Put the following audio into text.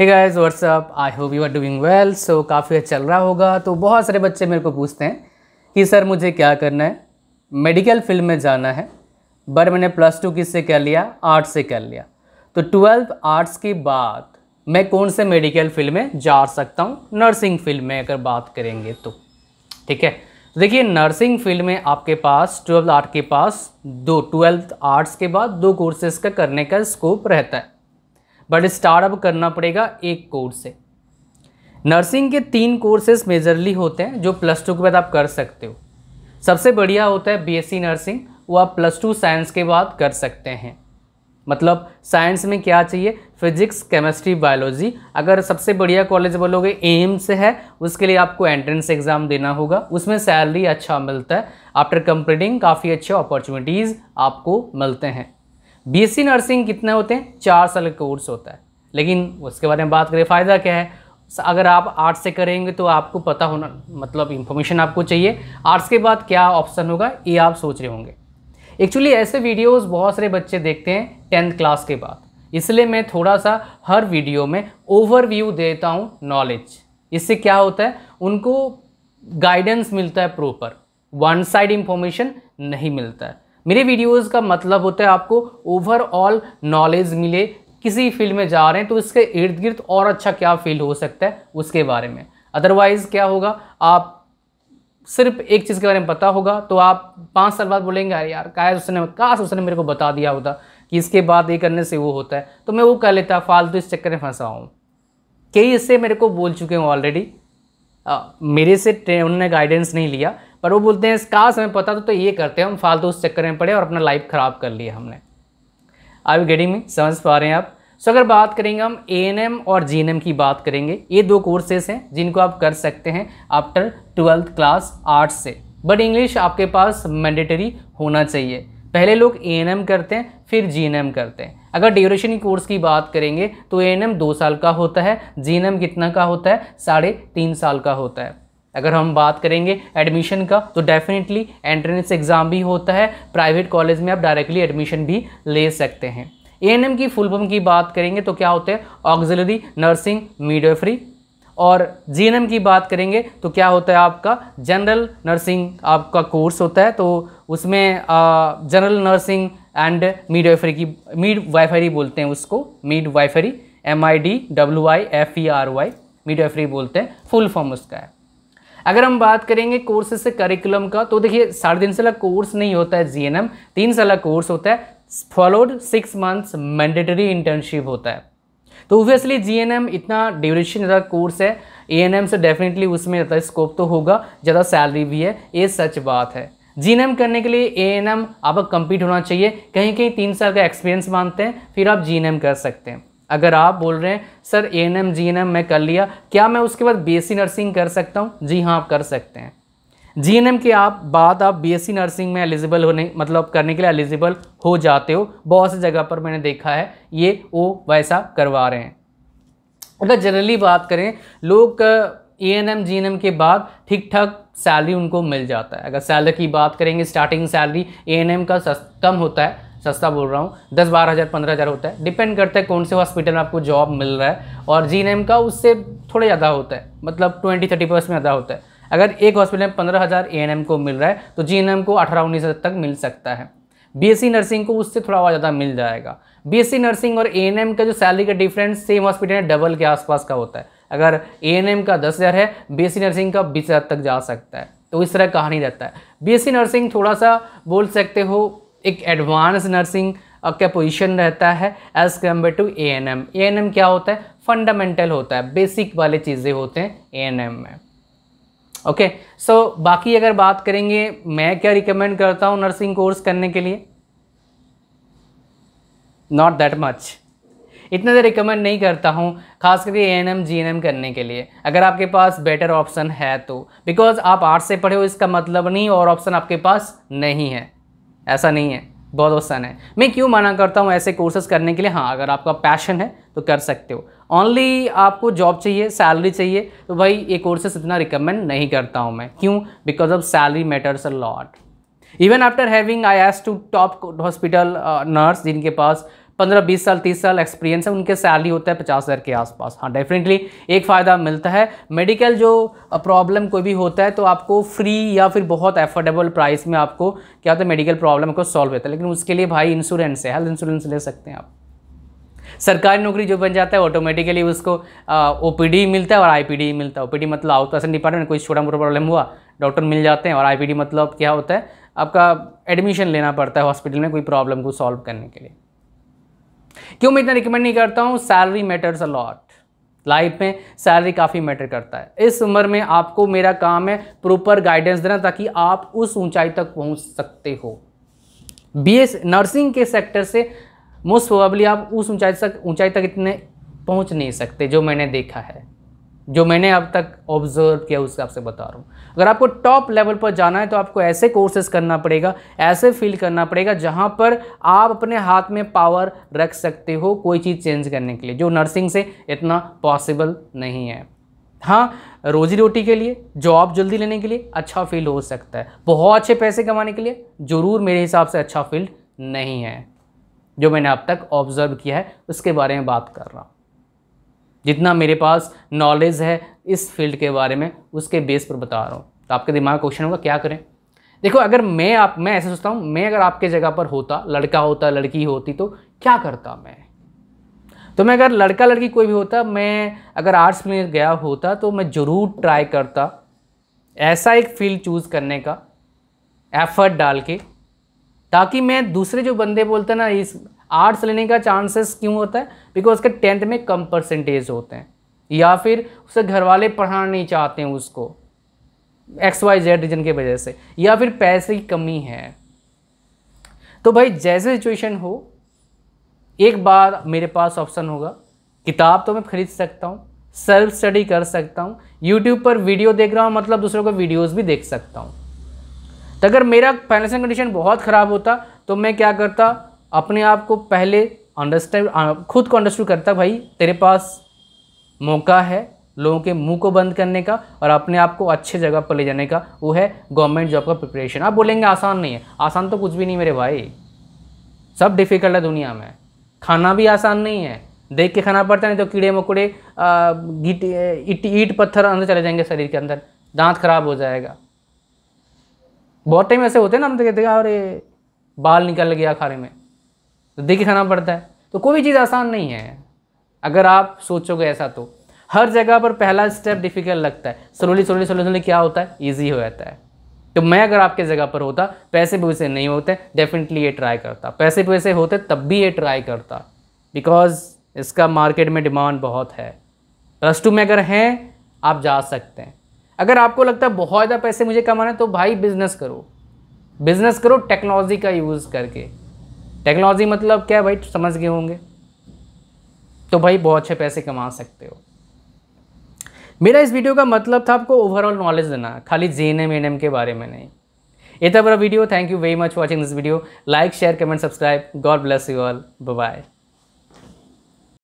hey guys what's up I hope you are doing well so काफ़ी चल रहा होगा तो बहुत सारे बच्चे मेरे को पूछते हैं कि सर मुझे क्या करना है मेडिकल फील्ड में जाना है बट मैंने प्लस टू किस से कर लिया आर्ट्स से कर लिया तो ट्वेल्थ आर्ट्स के बाद मैं कौन से मेडिकल फील्ड में जा सकता हूँ नर्सिंग फील्ड में अगर बात करेंगे तो ठीक है तो देखिए नर्सिंग फील्ड में आपके पास ट्वेल्थ आर्ट के पास दो ट्वेल्थ आर्ट्स के बाद दो कोर्सेज का करने का स्कोप रहता है बट स्टार्टअप अब करना पड़ेगा एक कोर्स से नर्सिंग के तीन कोर्सेज मेजरली होते हैं जो प्लस टू के बाद आप कर सकते हो सबसे बढ़िया होता है बीएससी नर्सिंग वो आप प्लस टू साइंस के बाद कर सकते हैं मतलब साइंस में क्या चाहिए फिजिक्स केमिस्ट्री बायोलॉजी अगर सबसे बढ़िया कॉलेज बोलोगे एम्स है उसके लिए आपको एंट्रेंस एग्ज़ाम देना होगा उसमें सैलरी अच्छा मिलता है आफ्टर कंप्लीटिंग काफ़ी अच्छे अपॉर्चुनिटीज़ आपको मिलते हैं बीएससी नर्सिंग कितने होते हैं चार साल का कोर्स होता है लेकिन उसके बारे में बात करें फ़ायदा क्या है अगर आप आर्ट्स से करेंगे तो आपको पता होना मतलब इन्फॉर्मेशन आपको चाहिए आर्ट्स के बाद क्या ऑप्शन होगा ये आप सोच रहे होंगे एक्चुअली ऐसे वीडियोस बहुत सारे बच्चे देखते हैं टेंथ क्लास के बाद इसलिए मैं थोड़ा सा हर वीडियो में ओवरव्यू देता हूँ नॉलेज इससे क्या होता है उनको गाइडेंस मिलता है प्रॉपर वन साइड इंफॉर्मेशन नहीं मिलता है मेरे वीडियोस का मतलब होता है आपको ओवरऑल नॉलेज मिले किसी फील्ड में जा रहे हैं तो इसके इर्द गिर्द और अच्छा क्या फील्ड हो सकता है उसके बारे में अदरवाइज़ क्या होगा आप सिर्फ एक चीज़ के बारे में पता होगा तो आप पाँच साल बाद बोलेंगे अरे यार काश उसने काश उसने मेरे को बता दिया होता कि इसके बाद ये करने से वो होता है तो मैं वो कह लेता फालतू तो इस चक्कर में फंसा हूँ कई इससे मेरे को बोल चुके हूँ ऑलरेडी मेरे से उन्होंने गाइडेंस नहीं लिया पर वो बोलते हैं काश हमें पता तो, तो ये करते हैं हम फालतू उस चक्कर में पड़े और अपना लाइफ ख़राब कर लिया हमने आई गेटिंग मी समझ पा रहे हैं आप सो अगर बात करेंगे हम ए और जी की बात करेंगे ये दो कोर्सेस हैं जिनको आप कर सकते हैं आफ्टर ट्वेल्थ क्लास आर्ट्स से बट इंग्लिश आपके पास मैंडेटरी होना चाहिए पहले लोग ए करते हैं फिर जी करते हैं अगर ड्यूरेशन कोर्स की बात करेंगे तो ए एन दो साल का होता है जी कितना का होता है साढ़े तीन साल का होता है अगर हम बात करेंगे एडमिशन का तो डेफिनेटली एंट्रेंस एग्ज़ाम भी होता है प्राइवेट कॉलेज में आप डायरेक्टली एडमिशन भी ले सकते हैं ए की फुल फॉर्म की बात करेंगे तो क्या होते हैं ऑक्जिलरी नर्सिंग मीडियोफ्री और जी की बात करेंगे तो क्या होता है आपका जनरल नर्सिंग आपका कोर्स होता है तो उसमें general nursing and midwifery की मीड वाइफरी बोलते हैं उसको midwifery M I D W I F E R Y midwifery बोलते हैं फुल फॉर्म उसका है अगर हम बात करेंगे कोर्सेज से करिकुलम का तो देखिए साढ़े तीन साल कोर्स नहीं होता है जीएनएम तीन साल कोर्स होता है followed six months mandatory internship होता है तो ओबियसली जीएनएम इतना ड्यूरेशन ज़्यादा कोर्स है एएनएम से डेफिनेटली उसमें ज़्यादा स्कोप तो होगा ज़्यादा सैलरी भी है ये सच बात है जीएनएम करने के लिए एएनएम आपका कंप्लीट होना चाहिए कहीं कहीं तीन साल का एक्सपीरियंस मानते हैं फिर आप जीएनएम कर सकते हैं अगर आप बोल रहे हैं sir A N M G N M मैं कर लिया क्या मैं उसके बाद बी एस सी नर्सिंग कर सकता हूँ जी हाँ आप कर सकते हैं जी एन एम के आप बाद आप बी एस सी नर्सिंग में एलिजिबल होने मतलब करने के लिए एलिजिबल हो जाते हो बहुत सी जगह पर मैंने देखा है ये वो वैसा करवा रहे हैं अगर जनरली बात करें लोग A N M G N M के बाद ठीक ठाक सैलरी उनको मिल जाता है अगर सैलरी की बात करेंगे starting salary A N M का सस्ता कम होता है सस्ता बोल रहा हूँ दस बारह हज़ार पंद्रह हज़ार होता है डिपेंड करता है कौन से हॉस्पिटल में आपको जॉब मिल रहा है और जी का उससे थोड़ा ज़्यादा होता है मतलब ट्वेंटी थर्टी परसेंट ज़्यादा होता है अगर एक हॉस्पिटल में पंद्रह हज़ार ए को मिल रहा है तो जी को अठारह उन्नीस हज़ार तक मिल सकता है बी नर्सिंग को उससे थोड़ा और ज़्यादा मिल जाएगा बी नर्सिंग और ए का जो सैलरी का डिफरेंस सेम हॉस्पिटल है डबल के आसपास का होता है अगर ए का दस हज़ार है बी नर्सिंग का बीस हज़ार तक जा सकता है तो इस तरह कहानी रहता है बी नर्सिंग थोड़ा सा बोल सकते हो एक एडवांस नर्सिंग का पोजीशन रहता है as compared to A N M A N M क्या होता है फंडामेंटल होता है बेसिक वाले चीज़ें होते हैं ए एन एम में ओके सो बाकी अगर बात करेंगे मैं क्या रिकमेंड करता हूँ नर्सिंग कोर्स करने के लिए नॉट दैट मच इतना ज़्यादा तो रिकमेंड नहीं करता हूँ खास करके A N M G N M करने के लिए अगर आपके पास बेटर ऑप्शन है तो बिकॉज आप आर्ट्स से पढ़े हो इसका मतलब नहीं और ऑप्शन आपके पास नहीं है ऐसा नहीं है बहुत आसान है मैं क्यों माना करता हूँ ऐसे कोर्सेज करने के लिए हाँ अगर आपका पैशन है तो कर सकते हो ऑनली आपको जॉब चाहिए सैलरी चाहिए तो भाई ये कोर्सेस इतना रिकमेंड नहीं करता हूँ मैं क्यों because of salary matters a lot even after having I S two top hospital nurse जिनके पास पंद्रह बीस साल तीस साल एक्सपीरियंस है उनके सैलरी होता है पचास हज़ार के आसपास हाँ डेफिनेटली एक फ़ायदा मिलता है मेडिकल जो प्रॉब्लम कोई भी होता है तो आपको फ्री या फिर बहुत एफोर्डेबल प्राइस में आपको क्या होता है मेडिकल प्रॉब्लम को सॉल्व होता है लेकिन उसके लिए भाई इंश्योरेंस है हेल्थ इंश्योरेंस ले सकते हैं आप सरकारी नौकरी जो बन जाता है ऑटोमेटिकली उसको ओ मिलता है और आई मिलता है ओ मतलब आउट पर्सन डिपार्टमेंट कोई छोटा मोटा प्रॉब्लम हुआ डॉक्टर मिल जाते हैं और आई मतलब क्या होता है आपका एडमिशन लेना पड़ता है हॉस्पिटल में कोई प्रॉब्लम को सॉल्व करने के लिए क्यों मैं इतना रिकमेंड नहीं करता हूँ सैलरी मैटर्स अलॉट लाइफ में सैलरी काफ़ी मैटर करता है इस उम्र में आपको मेरा काम है प्रॉपर गाइडेंस देना ताकि आप उस ऊंचाई तक पहुंच सकते हो बी नर्सिंग के सेक्टर से मोस्ट प्रोबेबली आप उस ऊंचाई तक ऊंचाई तक इतने पहुंच नहीं सकते जो मैंने देखा है जो मैंने अब तक ऑब्जर्व किया उस हिसाब से बता रहा हूँ अगर आपको टॉप लेवल पर जाना है तो आपको ऐसे कोर्सेस करना पड़ेगा ऐसे फील करना पड़ेगा जहाँ पर आप अपने हाथ में पावर रख सकते हो कोई चीज़ चेंज करने के लिए जो नर्सिंग से इतना पॉसिबल नहीं है हाँ रोजी रोटी के लिए जॉब जल्दी लेने के लिए अच्छा फील्ड हो सकता है बहुत अच्छे पैसे कमाने के लिए ज़रूर मेरे हिसाब से अच्छा फील्ड नहीं है जो मैंने अब तक ऑब्जर्व किया है उसके बारे में बात कर रहा हूँ जितना मेरे पास नॉलेज है इस फील्ड के बारे में उसके बेस पर बता रहा हूँ तो आपके दिमाग क्वेश्चन होगा क्या करें देखो अगर मैं आप मैं ऐसे सोचता हूँ मैं अगर आपके जगह पर होता लड़का होता लड़की होती तो क्या करता मैं तो मैं अगर लड़का लड़की कोई भी होता मैं अगर आर्ट्स में गया होता तो मैं ज़रूर ट्राई करता ऐसा एक फील्ड चूज़ करने का एफर्ट डाल के ताकि मैं दूसरे जो बंदे बोलते ना इस आर्ट्स लेने का चांसेस क्यों होता है बिकॉज उसके टेंथ में कम परसेंटेज होते हैं या फिर उसे घर वाले पढ़ाना नहीं चाहते हैं उसको एक्स वाई जेड रीजन की वजह से या फिर पैसे की कमी है तो भाई जैसे सिचुएशन हो एक बार मेरे पास ऑप्शन होगा किताब तो मैं खरीद सकता हूँ सेल्फ स्टडी कर सकता हूँ यूट्यूब पर वीडियो देख रहा हूँ मतलब दूसरों को वीडियोज़ भी देख सकता हूँ तो अगर मेरा फाइनेंशियल कंडीशन बहुत ख़राब होता तो मैं क्या करता अपने आप को पहले अंडरस्टैंड खुद को अंडरस्टूड करता भाई तेरे पास मौका है लोगों के मुंह को बंद करने का और अपने आप को अच्छे जगह पर ले जाने का वो है गवर्नमेंट जॉब का प्रिपरेशन आप बोलेंगे आसान नहीं है आसान तो कुछ भी नहीं मेरे भाई सब डिफ़िकल्ट है दुनिया में खाना भी आसान नहीं है देख के खाना पड़ता नहीं तो कीड़े मकोड़े ईट ईट पत्थर अंदर चले जाएंगे शरीर के अंदर दांत खराब हो जाएगा बहुत टाइम ऐसे होते हैं ना हम देखते तो अरे बाल निकल गया खाने में तो खाना पड़ता है तो कोई भी चीज़ आसान नहीं है अगर आप सोचोगे ऐसा तो हर जगह पर पहला स्टेप डिफिकल्ट लगता है स्लोली स्लोली स्लोली स्लोली क्या होता है ईजी हो जाता है तो मैं अगर आपके जगह पर होता पैसे भी वैसे नहीं होते डेफिनेटली ये ट्राई करता पैसे भी वैसे होते तब भी ये ट्राई करता बिकॉज इसका मार्केट में डिमांड बहुत है प्लस टू में अगर हैं आप जा सकते हैं अगर आपको लगता है बहुत ज़्यादा पैसे मुझे कमाना है तो भाई बिज़नेस करो बिज़नेस करो टेक्नोलॉजी का यूज़ करके टेक्नोलॉजी मतलब क्या भाई समझ गए होंगे तो भाई बहुत अच्छे पैसे कमा सकते हो मेरा इस वीडियो का मतलब था आपको ओवरऑल नॉलेज देना खाली जे एन एम के बारे में नहीं इतना बड़ा video thank you very much watching this video like share comment subscribe God bless you all bye